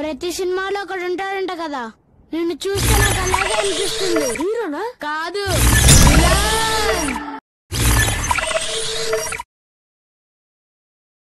ప్రతి సినిమాలో ఒకడు ఉంటాడంట కదా నిన్ను చూస్తే నాకు అలాగే అనిపిస్తుంది హీరోనా